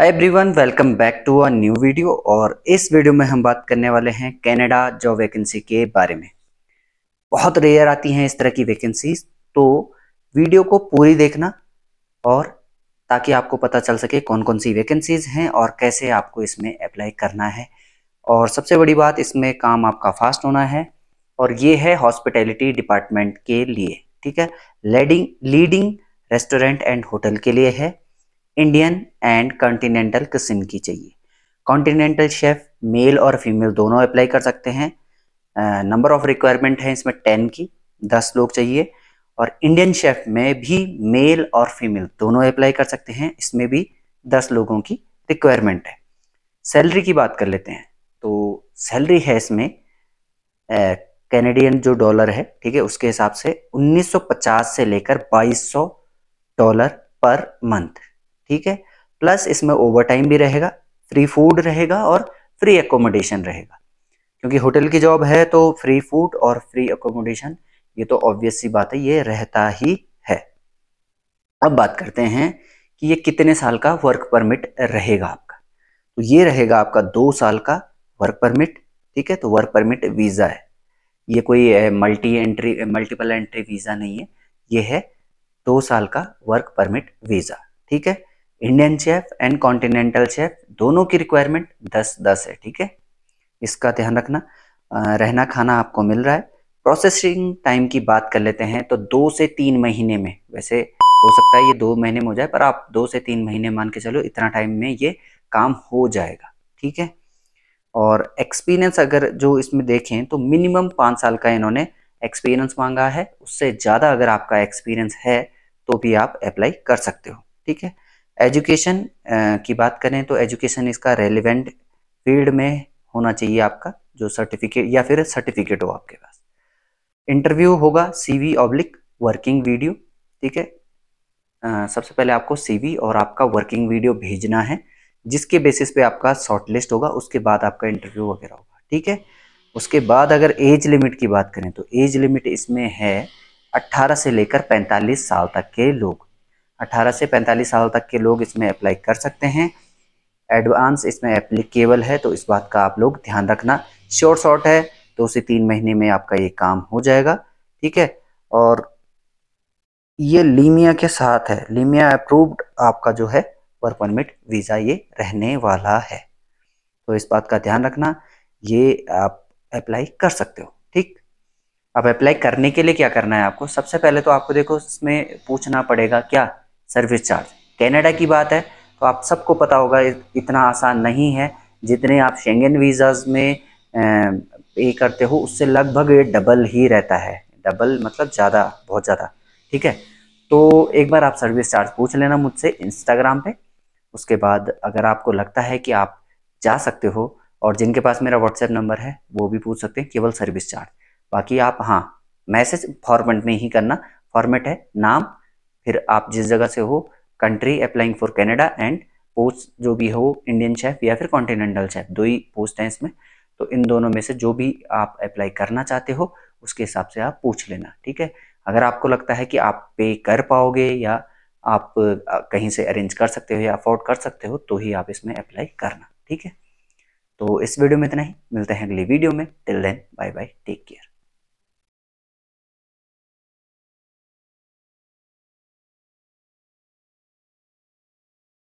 every everyone welcome back to a new video और इस video में हम बात करने वाले हैं कनाडा जॉब वैकेंसी के बारे में बहुत रेयर आती हैं इस तरह की वैकेंसीज तो वीडियो को पूरी देखना और ताकि आपको पता चल सके कौन कौन सी वैकेंसीज हैं और कैसे आपको इसमें अप्लाई करना है और सबसे बड़ी बात इसमें काम आपका फास्ट होना है और ये है हॉस्पिटैलिटी डिपार्टमेंट के लिए ठीक है leading leading restaurant and hotel के लिए है इंडियन एंड कॉन्टिनेंटल किस्म की चाहिए कॉन्टिनेंटल शेफ मेल और फीमेल दोनों अप्लाई कर सकते हैं नंबर ऑफ रिक्वायरमेंट है इसमें टेन की दस लोग चाहिए और इंडियन शेफ में भी मेल और फीमेल दोनों अप्लाई कर सकते हैं इसमें भी दस लोगों की रिक्वायरमेंट है सैलरी की बात कर लेते हैं तो सैलरी है इसमें कैनेडियन जो डॉलर है ठीक है उसके हिसाब से 1950 से लेकर 2200 डॉलर पर मंथ ठीक है प्लस इसमें ओवर टाइम भी रहेगा फ्री फूड रहेगा और फ्री एकोमोडेशन रहेगा क्योंकि होटल की जॉब है तो फ्री फूड और फ्री एकोमोडेशन ये तो ऑब्वियस सी बात है ये रहता ही है अब बात करते हैं कि ये कितने साल का वर्क परमिट रहेगा आपका तो ये रहेगा आपका दो साल का वर्क परमिट ठीक है तो वर्क परमिट वीज़ा है ये कोई multi entry multiple entry visa नहीं है ये है दो साल का वर्क परमिट वीज़ा ठीक है Indian chef and continental chef दोनों की रिक्वायरमेंट दस दस है ठीक है इसका ध्यान रखना रहना खाना आपको मिल रहा है प्रोसेसिंग टाइम की बात कर लेते हैं तो दो से तीन महीने में वैसे हो सकता है ये दो महीने में हो जाए पर आप दो से तीन महीने मान के चलो इतना टाइम में ये काम हो जाएगा ठीक है और एक्सपीरियंस अगर जो इसमें देखें तो मिनिमम पाँच साल का इन्होंने एक्सपीरियंस मांगा है उससे ज़्यादा अगर आपका एक्सपीरियंस है तो भी आप अप्लाई कर सकते हो ठीक है एजुकेशन की बात करें तो एजुकेशन इसका रेलिवेंट फील्ड में होना चाहिए आपका जो सर्टिफिकेट या फिर सर्टिफिकेट हो आपके पास इंटरव्यू होगा सीवी ऑब्लिक वर्किंग वीडियो ठीक है सबसे पहले आपको सीवी और आपका वर्किंग वीडियो भेजना है जिसके बेसिस पे आपका शॉर्ट लिस्ट होगा उसके बाद आपका इंटरव्यू वगैरह होगा ठीक है उसके बाद अगर एज लिमिट की बात करें तो एज लिमिट इसमें है 18 से लेकर 45 साल तक के लोग 18 से 45 साल तक के लोग इसमें अप्लाई कर सकते हैं एडवांस इसमें एप्लीकेबल है तो इस बात का आप लोग ध्यान रखना शॉर्ट शॉर्ट है दो तो से तीन महीने में आपका ये काम हो जाएगा ठीक है और ये लीमिया के साथ है लीमिया अप्रूव्ड आपका जो है वर्क परमिट वीज़ा ये रहने वाला है तो इस बात का ध्यान रखना ये आप अप्लाई कर सकते हो ठीक अब अप्लाई करने के लिए क्या करना है आपको सबसे पहले तो आपको देखो इसमें पूछना पड़ेगा क्या सर्विस चार्ज कैनेडा की बात है तो आप सबको पता होगा इतना आसान नहीं है जितने आप शेंगेन वीज़ाज में पे करते हो उससे लगभग ये डबल ही रहता है डबल मतलब ज़्यादा बहुत ज़्यादा ठीक है तो एक बार आप सर्विस चार्ज पूछ लेना मुझसे इंस्टाग्राम पे उसके बाद अगर आपको लगता है कि आप जा सकते हो और जिनके पास मेरा व्हाट्सएप नंबर है वो भी पूछ सकते हैं केवल सर्विस चार्ज बाकी आप हाँ मैसेज फॉर्मेट में ही करना फॉर्मेट है नाम फिर आप जिस जगह से हो country applying for Canada and post जो भी हो इंडियन शेफ या फिर कॉन्टिनेंटल शेफ दो ही पोस्ट हैं इसमें तो इन दोनों में से जो भी आप अप्लाई करना चाहते हो उसके हिसाब से आप पूछ लेना ठीक है अगर आपको लगता है कि आप पे कर पाओगे या आप कहीं से अरेंज कर सकते हो या अफोर्ड कर सकते हो तो ही आप इसमें अप्लाई करना ठीक है तो इस वीडियो में इतना ही मिलते हैं अगली वीडियो में till then bye bye take care